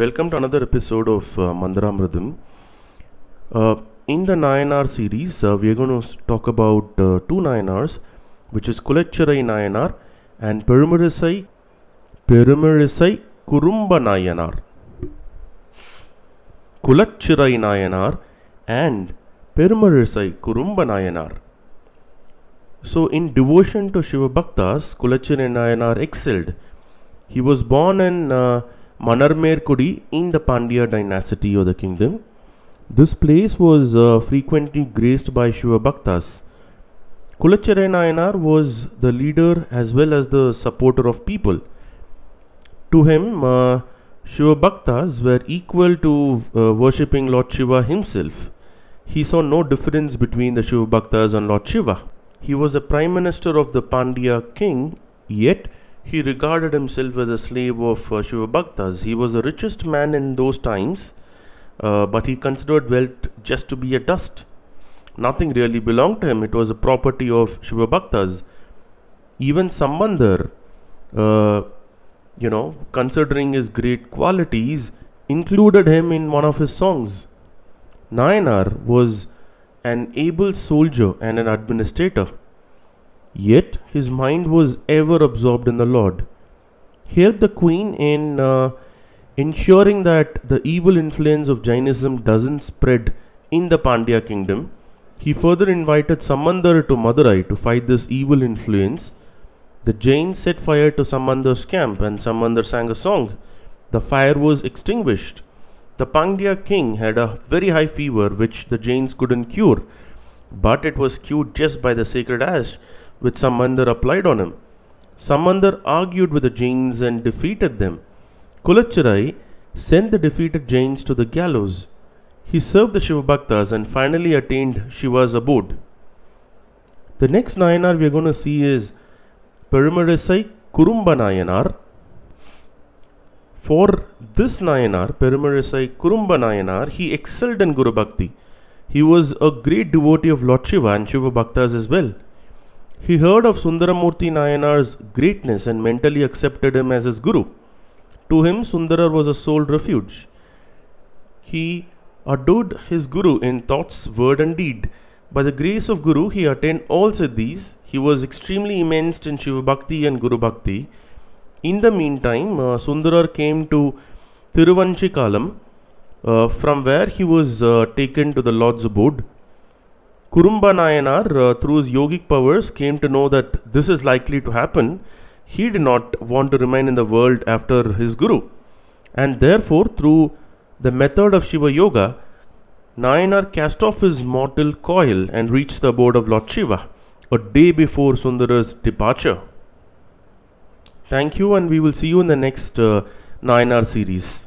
welcome to another episode of uh, Mandaramradham. Uh, in the 9R series, uh, we are going to talk about uh, two 9Rs, which is Kulacharai Nayanar and Perumarisai Perumarisai Kurumba Nayanar. Kulachirai Nayanar and Perumarisai Kurumba Nayanar. So, in devotion to Shiva Bhaktas, Kulachirai Nayanar excelled. He was born in Manarmerkudi in the Pandya dynasty or the kingdom. This place was uh, frequently graced by Shiva Bhaktas. Kulachare Nayanar was the leader as well as the supporter of people. To him, uh, Shiva Bhaktas were equal to uh, worshipping Lord Shiva himself. He saw no difference between the Shiva Bhaktas and Lord Shiva. He was the prime minister of the Pandya king, yet he regarded himself as a slave of uh, Shiva Bhaktas. He was the richest man in those times, uh, but he considered wealth just to be a dust. Nothing really belonged to him, it was a property of Shiva Bhaktas. Even Sambandhar, uh, you know, considering his great qualities, included him in one of his songs. Nayanar was an able soldier and an administrator. Yet his mind was ever absorbed in the Lord. He helped the Queen in uh, ensuring that the evil influence of Jainism doesn't spread in the Pandya kingdom. He further invited Samandar to Madurai to fight this evil influence. The Jains set fire to Samandar's camp and Samandar sang a song. The fire was extinguished. The Pandya king had a very high fever which the Jains couldn't cure, but it was cured just by the sacred ash. With Samandar applied on him. Samandar argued with the Jains and defeated them. Kulachirai sent the defeated Jains to the gallows. He served the Shivabhaktas and finally attained Shiva's abode. The next Nayanar we are going to see is Perimarisai Kurumba Nayanar. For this Nayanar, Perimarisai Kurumba Nayanar, he excelled in Guru Bhakti. He was a great devotee of Lord Shiva and Shiva Bhaktas as well. He heard of Sundaramurti Nayanar's greatness and mentally accepted him as his guru. To him, Sundara was a sole refuge. He adored his guru in thoughts, word, and deed. By the grace of Guru, he attained all siddhis. He was extremely immense in Shiva Bhakti and Guru Bhakti. In the meantime, uh, Sundarar came to Tiruvanchikalam, uh, from where he was uh, taken to the Lord's abode. Kurumba Nayanar, uh, through his yogic powers, came to know that this is likely to happen. He did not want to remain in the world after his guru. And therefore, through the method of Shiva Yoga, Nayanar cast off his mortal coil and reached the abode of Lord Shiva a day before Sundara's departure. Thank you, and we will see you in the next uh, Nayanar series.